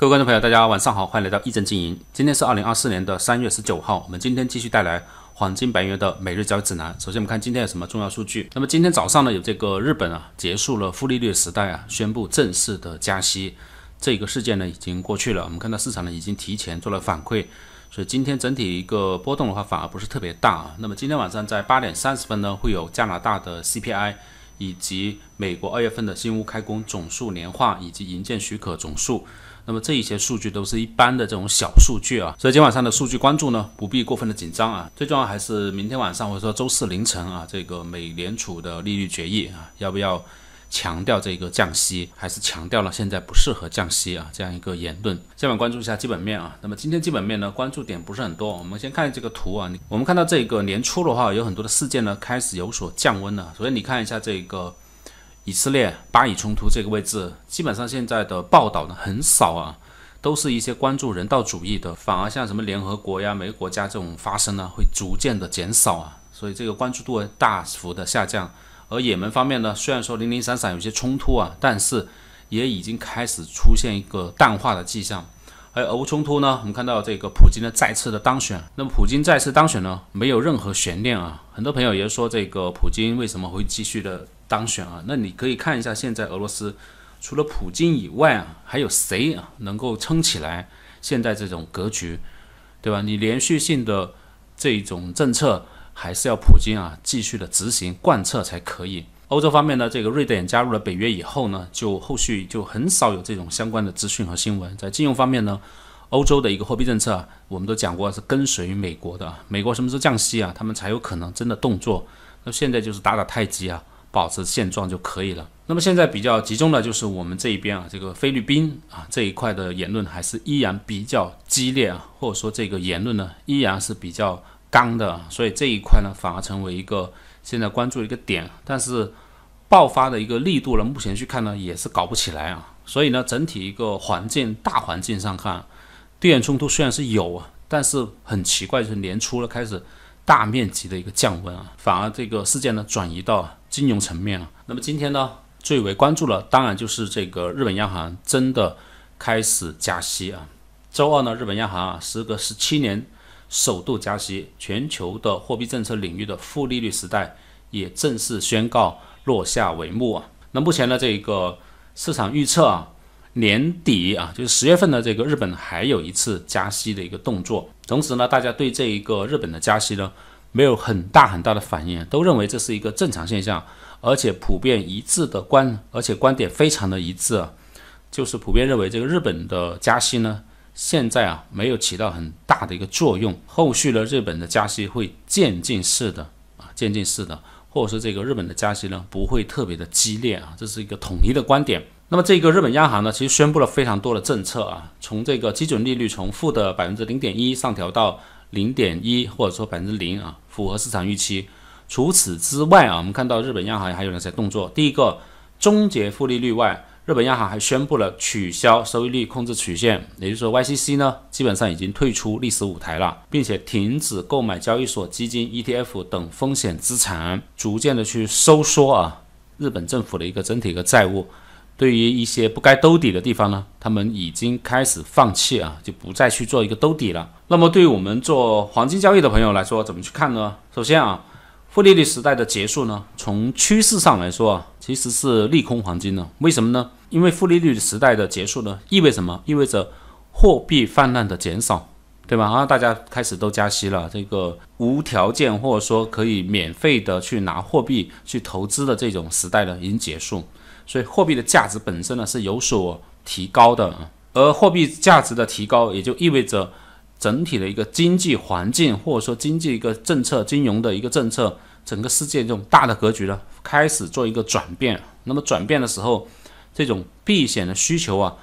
各位观众朋友，大家晚上好，欢迎来到一正经营。今天是二零二四年的三月十九号，我们今天继续带来黄金、白银的每日交易指南。首先，我们看今天有什么重要数据。那么今天早上呢，有这个日本啊，结束了负利率时代啊，宣布正式的加息。这个事件呢，已经过去了，我们看到市场呢已经提前做了反馈，所以今天整体一个波动的话，反而不是特别大啊。那么今天晚上在八点三十分呢，会有加拿大的 CPI。以及美国二月份的新屋开工总数年化，以及营建许可总数，那么这一些数据都是一般的这种小数据啊，所以今晚上的数据关注呢，不必过分的紧张啊，最重要还是明天晚上或者说周四凌晨啊，这个美联储的利率决议啊，要不要？强调这个降息，还是强调了现在不适合降息啊这样一个言论。下面关注一下基本面啊，那么今天基本面呢关注点不是很多，我们先看这个图啊，我们看到这个年初的话，有很多的事件呢开始有所降温了。首先你看一下这个以色列巴以冲突这个位置，基本上现在的报道呢很少啊，都是一些关注人道主义的，反而像什么联合国呀、美国家这种发声呢会逐渐的减少啊，所以这个关注度大幅的下降。而也门方面呢，虽然说零零散散有些冲突啊，但是也已经开始出现一个淡化的迹象。而俄乌冲突呢，我们看到这个普京的再次的当选。那么普京再次当选呢，没有任何悬念啊。很多朋友也说，这个普京为什么会继续的当选啊？那你可以看一下现在俄罗斯，除了普京以外啊，还有谁啊能够撑起来现在这种格局，对吧？你连续性的这种政策。还是要普京啊，继续的执行贯彻才可以。欧洲方面呢，这个瑞典加入了北约以后呢，就后续就很少有这种相关的资讯和新闻。在金融方面呢，欧洲的一个货币政策，我们都讲过是跟随于美国的。美国什么时候降息啊，他们才有可能真的动作。那现在就是打打太极啊，保持现状就可以了。那么现在比较集中的就是我们这一边啊，这个菲律宾啊这一块的言论还是依然比较激烈啊，或者说这个言论呢依然是比较。刚的，所以这一块呢，反而成为一个现在关注的一个点。但是爆发的一个力度呢，目前去看呢，也是搞不起来啊。所以呢，整体一个环境大环境上看，地缘冲突虽然是有啊，但是很奇怪，就是年初了开始大面积的一个降温啊，反而这个事件呢转移到金融层面啊。那么今天呢，最为关注的当然就是这个日本央行真的开始加息啊。周二呢，日本央行啊，时隔十七年。首度加息，全球的货币政策领域的负利率时代也正式宣告落下帷幕啊！那目前呢，这个市场预测啊，年底啊，就是十月份的这个日本还有一次加息的一个动作。同时呢，大家对这一个日本的加息呢，没有很大很大的反应，都认为这是一个正常现象，而且普遍一致的观，而且观点非常的一致，啊，就是普遍认为这个日本的加息呢。现在啊，没有起到很大的一个作用。后续呢，日本的加息会渐进式的啊，渐进式的，或者说这个日本的加息呢，不会特别的激烈啊，这是一个统一的观点。那么这个日本央行呢，其实宣布了非常多的政策啊，从这个基准利率从负的百分之零点一上调到零点一，或者说百分之零啊，符合市场预期。除此之外啊，我们看到日本央行还有哪些动作？第一个，终结负利率外。日本央行还宣布了取消收益率控制曲线，也就是说 YCC 呢，基本上已经退出历史舞台了，并且停止购买交易所基金 ETF 等风险资产，逐渐的去收缩啊。日本政府的一个整体一个债务，对于一些不该兜底的地方呢，他们已经开始放弃啊，就不再去做一个兜底了。那么对于我们做黄金交易的朋友来说，怎么去看呢？首先啊。负利率时代的结束呢，从趋势上来说啊，其实是利空黄金呢。为什么呢？因为负利率时代的结束呢，意味什么？意味着货币泛滥的减少，对吧？啊，大家开始都加息了，这个无条件或者说可以免费的去拿货币去投资的这种时代呢，已经结束。所以货币的价值本身呢是有所提高的，而货币价值的提高也就意味着。整体的一个经济环境，或者说经济一个政策、金融的一个政策，整个世界这种大的格局呢，开始做一个转变。那么转变的时候，这种避险的需求啊，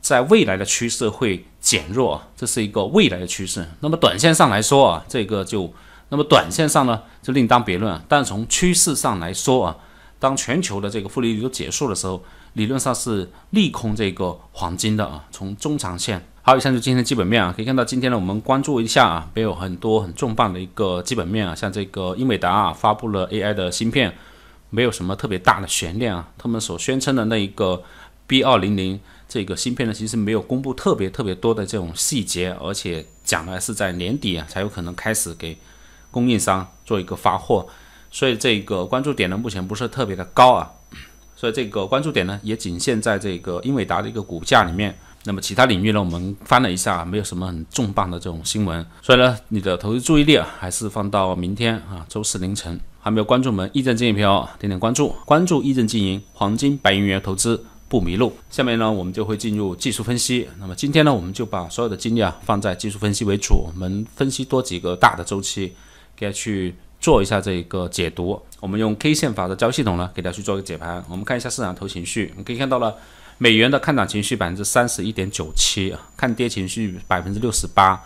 在未来的趋势会减弱，这是一个未来的趋势。那么短线上来说啊，这个就那么短线上呢就另当别论。但从趋势上来说啊，当全球的这个负利率都结束的时候。理论上是利空这个黄金的啊，从中长线。好，以上就是今天的基本面啊。可以看到，今天呢，我们关注一下啊，没有很多很重磅的一个基本面啊，像这个英伟达啊发布了 AI 的芯片，没有什么特别大的悬念啊。他们所宣称的那一个 B 二零零这个芯片呢，其实没有公布特别特别多的这种细节，而且讲的是在年底啊才有可能开始给供应商做一个发货，所以这个关注点呢，目前不是特别的高啊。所以这个关注点呢，也仅限在这个英伟达的一个股价里面。那么其他领域呢，我们翻了一下，没有什么很重磅的这种新闻。所以呢，你的投资注意力啊，还是放到明天啊，周四凌晨。还没有关注我们易正经营朋友，点点关注，关注易正经营，黄金、白银、原投资不迷路。下面呢，我们就会进入技术分析。那么今天呢，我们就把所有的精力啊，放在技术分析为主。我们分析多几个大的周期，该去。做一下这个解读，我们用 K 线法的交易系统呢，给大家去做一个解盘。我们看一下市场投情绪，我们可以看到了美元的看涨情绪百分之三十一点九七，看跌情绪百分之六十八；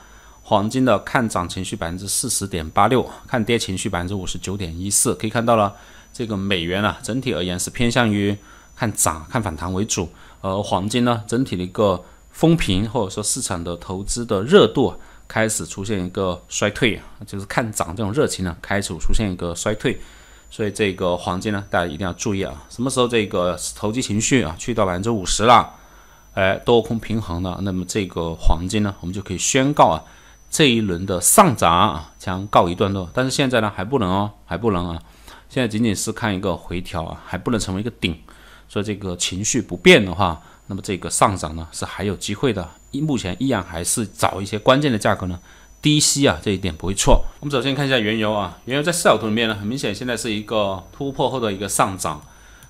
黄金的看涨情绪百分之四十点八六，看跌情绪百分之五十九点一四。可以看到了，这个美元啊，整体而言是偏向于看涨、看反弹为主；而黄金呢，整体的一个风评或者说市场的投资的热度。开始出现一个衰退啊，就是看涨这种热情呢开始出现一个衰退，所以这个黄金呢大家一定要注意啊，什么时候这个投机情绪啊去到百分之五十了，哎多空平衡了，那么这个黄金呢我们就可以宣告啊这一轮的上涨啊将告一段落，但是现在呢还不能哦还不能啊，现在仅仅是看一个回调啊还不能成为一个顶，所以这个情绪不变的话，那么这个上涨呢是还有机会的。目前依然还是找一些关键的价格呢，低吸啊这一点不会错。我们首先看一下原油啊，原油在四小图里面呢，很明显现在是一个突破后的一个上涨。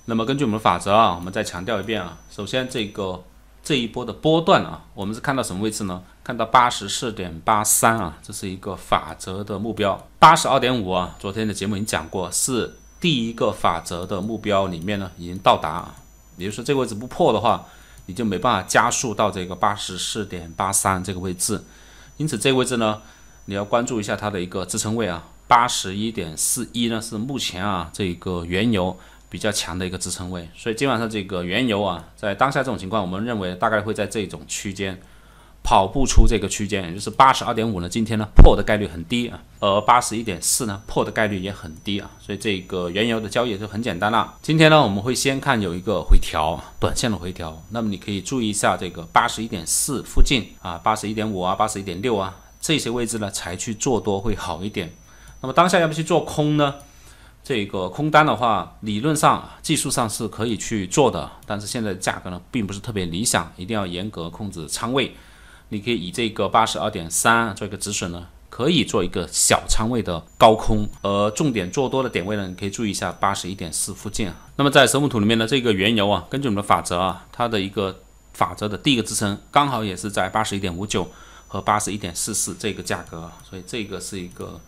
那么根据我们的法则啊，我们再强调一遍啊，首先这个这一波的波段啊，我们是看到什么位置呢？看到八十四点八三啊，这是一个法则的目标。八十二点五啊，昨天的节目已经讲过，是第一个法则的目标里面呢已经到达。也就是说这位置不破的话。你就没办法加速到这个八十四点八三这个位置，因此这个位置呢，你要关注一下它的一个支撑位啊，八十一点四一呢是目前啊这个原油比较强的一个支撑位，所以基本上这个原油啊，在当下这种情况，我们认为大概会在这种区间。跑不出这个区间，也就是八十二点五呢，今天呢破的概率很低啊，而八十一点四呢破的概率也很低啊，所以这个原油的交易就很简单了。今天呢，我们会先看有一个回调，短线的回调，那么你可以注意一下这个八十一点四附近啊，八十一点五啊，八十一点六啊这些位置呢才去做多会好一点。那么当下要不去做空呢？这个空单的话，理论上、技术上是可以去做的，但是现在价格呢并不是特别理想，一定要严格控制仓位。你可以以这个八十二点三做一个止损呢，可以做一个小仓位的高空，而重点做多的点位呢，你可以注意一下八十一点四附近。啊。那么在神木土里面呢，这个原油啊，根据我们的法则啊，它的一个法则的第一个支撑刚好也是在八十一点五九和八十一点四四这个价格，所以这个是一个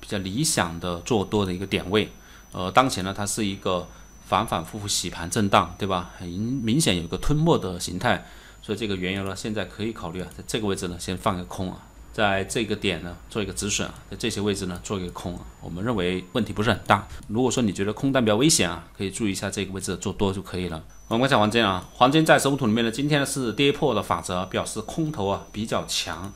比较理想的做多的一个点位。呃，当前呢，它是一个反反复复洗盘震荡，对吧？很明显有个吞没的形态。所以这个原油呢，现在可以考虑啊，在这个位置呢，先放个空啊，在这个点呢，做一个止损啊，在这些位置呢，做一个空啊。我们认为问题不是很大。如果说你觉得空单比较危险啊，可以注意一下这个位置做多就可以了。我们观察黄金啊，黄金在物图里面呢，今天是跌破的法则，表示空头啊比较强，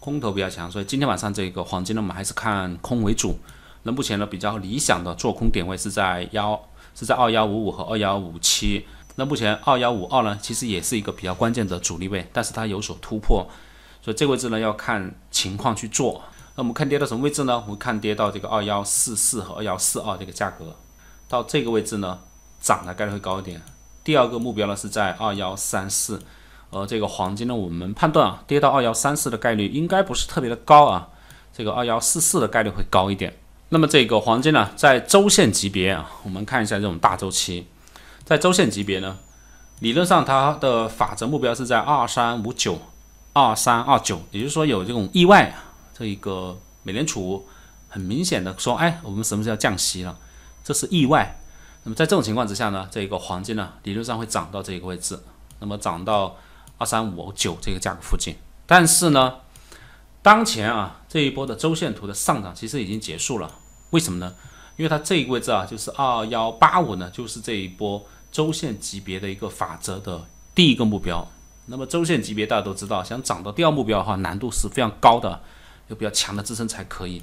空头比较强。所以今天晚上这个黄金呢，我们还是看空为主。那目前呢，比较理想的做空点位是在幺，是在二幺五五和二幺五七。那目前二幺五二呢，其实也是一个比较关键的阻力位，但是它有所突破，所以这个位置呢要看情况去做。那我们看跌到什么位置呢？我们看跌到这个二幺四四和二幺四二这个价格，到这个位置呢涨的概率会高一点。第二个目标呢是在二幺三四，而这个黄金呢，我们判断啊，跌到二幺三四的概率应该不是特别的高啊，这个二幺四四的概率会高一点。那么这个黄金呢，在周线级别啊，我们看一下这种大周期。在周线级别呢，理论上它的法则目标是在二三五九、二三二九，也就是说有这种意外，这一个美联储很明显的说，哎，我们什么时候降息了？这是意外。那么在这种情况之下呢，这一个黄金呢，理论上会涨到这个位置，那么涨到二三五九这个价格附近。但是呢，当前啊这一波的周线图的上涨其实已经结束了，为什么呢？因为它这一位置啊，就是二幺八五呢，就是这一波周线级别的一个法则的第一个目标。那么周线级别大家都知道，想涨到第二目标的话，难度是非常高的，有比较强的支撑才可以。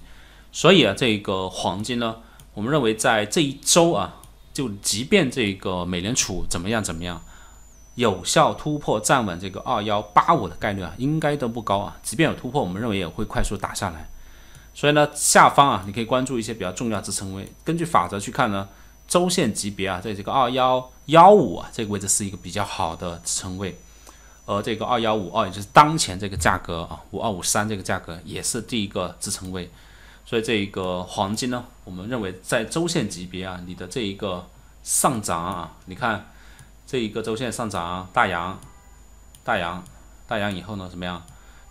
所以啊，这个黄金呢，我们认为在这一周啊，就即便这个美联储怎么样怎么样，有效突破站稳这个二幺八五的概率啊，应该都不高啊。即便有突破，我们认为也会快速打下来。所以呢，下方啊，你可以关注一些比较重要支撑位。根据法则去看呢，周线级别啊，在这个二幺幺五啊这个位置是一个比较好的支撑位，而这个二幺五二，也就是当前这个价格啊，五二五三这个价格也是第一个支撑位。所以这一个黄金呢，我们认为在周线级别啊，你的这一个上涨啊，你看这一个周线上涨，大阳，大阳，大阳以后呢，怎么样？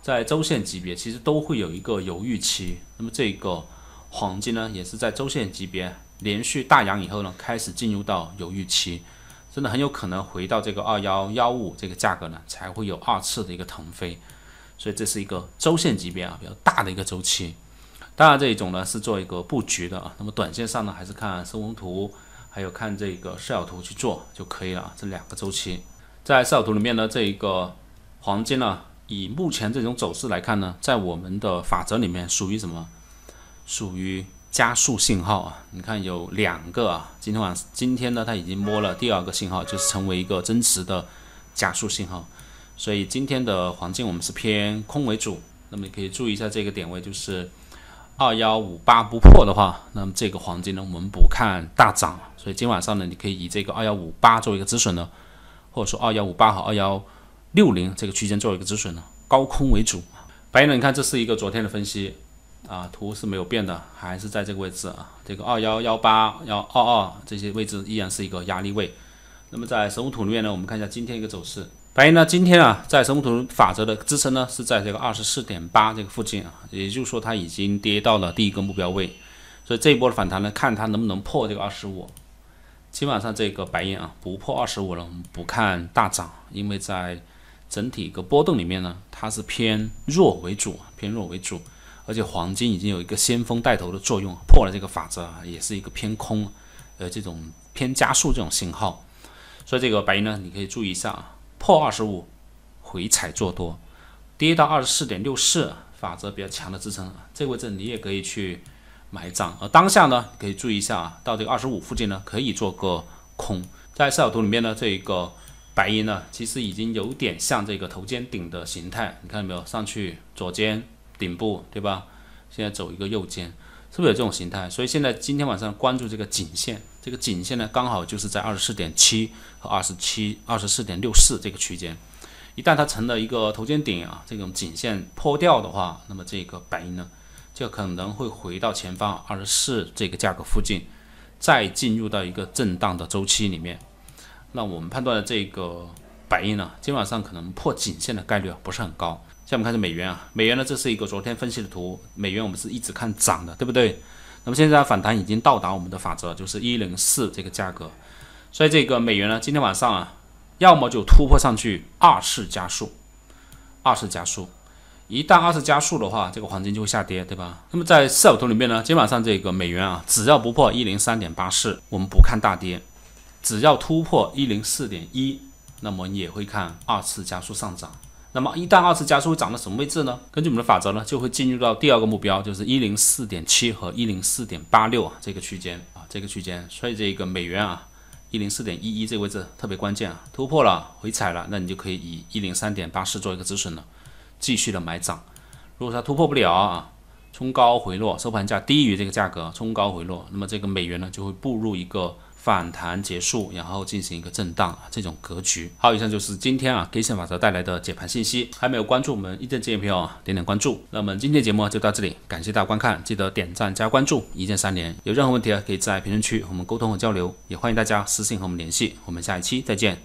在周线级别，其实都会有一个犹豫期。那么这个黄金呢，也是在周线级别连续大阳以后呢，开始进入到犹豫期，真的很有可能回到这个二幺幺五这个价格呢，才会有二次的一个腾飞。所以这是一个周线级别啊，比较大的一个周期。当然这一种呢是做一个布局的啊。那么短线上呢，还是看收工图，还有看这个视角图去做就可以了啊。这两个周期，在视角图里面呢，这一个黄金呢。以目前这种走势来看呢，在我们的法则里面属于什么？属于加速信号啊！你看有两个啊，今天晚今天呢，它已经摸了第二个信号，就是成为一个真实的加速信号。所以今天的黄金我们是偏空为主。那么你可以注意一下这个点位，就是二幺五八不破的话，那么这个黄金呢，我们不看大涨。所以今晚上呢，你可以以这个二幺五八作为一个止损呢，或者说二幺五八和二幺。六零这个区间做一个止损呢，高空为主。白银呢，你看这是一个昨天的分析啊，图是没有变的，还是在这个位置啊，这个二幺幺八幺二二这些位置依然是一个压力位。那么在神武图里面呢，我们看一下今天一个走势。白银呢，今天啊，在神武图法则的支撑呢，是在这个二十四点八这个附近啊，也就是说它已经跌到了第一个目标位，所以这一波的反弹呢，看它能不能破这个二十五。今晚上这个白银啊，不破二十五了，不看大涨，因为在。整体一个波动里面呢，它是偏弱为主，偏弱为主，而且黄金已经有一个先锋带头的作用，破了这个法则也是一个偏空，呃，这种偏加速这种信号，所以这个白银呢，你可以注意一下啊，破二十五回踩做多，跌到二十四点六四法则比较强的支撑，这个位置你也可以去买涨，而当下呢，可以注意一下啊，到这个二十五附近呢，可以做个空，在四小图里面呢，这一个。白银呢，其实已经有点像这个头肩顶的形态，你看到没有？上去左肩顶部，对吧？现在走一个右肩，是不是有这种形态？所以现在今天晚上关注这个颈线，这个颈线呢，刚好就是在二十四点七和二十七、二十四点六四这个区间。一旦它成了一个头肩顶啊，这种颈线破掉的话，那么这个白银呢，就可能会回到前方二十四这个价格附近，再进入到一个震荡的周期里面。那我们判断的这个白银呢，今晚上可能破颈线的概率啊不是很高。下面我们看这美元啊，美元呢，这是一个昨天分析的图，美元我们是一直看涨的，对不对？那么现在反弹已经到达我们的法则，就是一零四这个价格，所以这个美元呢，今天晚上啊，要么就突破上去二次加速，二次加速，一旦二次加速的话，这个黄金就会下跌，对吧？那么在四小图里面呢，今晚上这个美元啊，只要不破一零三点八四，我们不看大跌。只要突破一零四点一，那么也会看二次加速上涨。那么一旦二次加速会涨到什么位置呢？根据我们的法则呢，就会进入到第二个目标，就是一零四点七和一零四点八六啊这个区间啊这个区间。所以这个美元啊一零四点一一这位置特别关键啊，突破了回踩了，那你就可以以一零三点八四做一个止损了，继续的买涨。如果它突破不了啊，冲高回落，收盘价低于这个价格，冲高回落，那么这个美元呢就会步入一个。反弹结束，然后进行一个震荡，这种格局。好，以上就是今天啊 k 线法则带来的解盘信息。还没有关注我们一线建议的朋友，点点关注。那我们今天节目就到这里，感谢大家观看，记得点赞加关注，一键三连。有任何问题啊，可以在评论区和我们沟通和交流，也欢迎大家私信和我们联系。我们下一期再见。